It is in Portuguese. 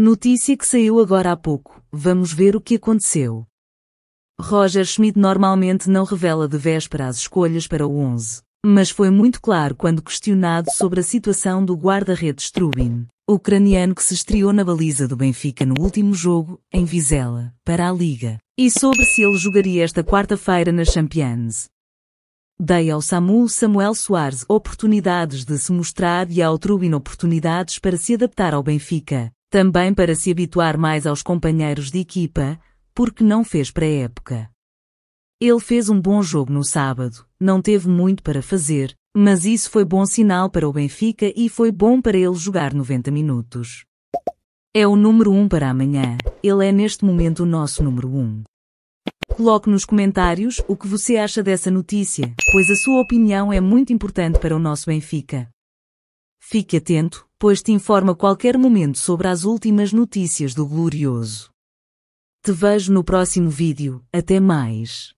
Notícia que saiu agora há pouco. Vamos ver o que aconteceu. Roger Schmidt normalmente não revela de véspera as escolhas para o 11, mas foi muito claro quando questionado sobre a situação do guarda-redes Trubin, ucraniano que se estreou na baliza do Benfica no último jogo, em Vizela, para a Liga, e sobre se ele jogaria esta quarta-feira na Champions. Dei ao Samuel Samuel Soares oportunidades de se mostrar e ao Trubin oportunidades para se adaptar ao Benfica, também para se habituar mais aos companheiros de equipa, porque não fez pré-época. Ele fez um bom jogo no sábado, não teve muito para fazer, mas isso foi bom sinal para o Benfica e foi bom para ele jogar 90 minutos. É o número 1 um para amanhã, ele é neste momento o nosso número 1. Um. Coloque nos comentários o que você acha dessa notícia, pois a sua opinião é muito importante para o nosso Benfica. Fique atento, pois te informa qualquer momento sobre as últimas notícias do Glorioso. Te vejo no próximo vídeo. Até mais.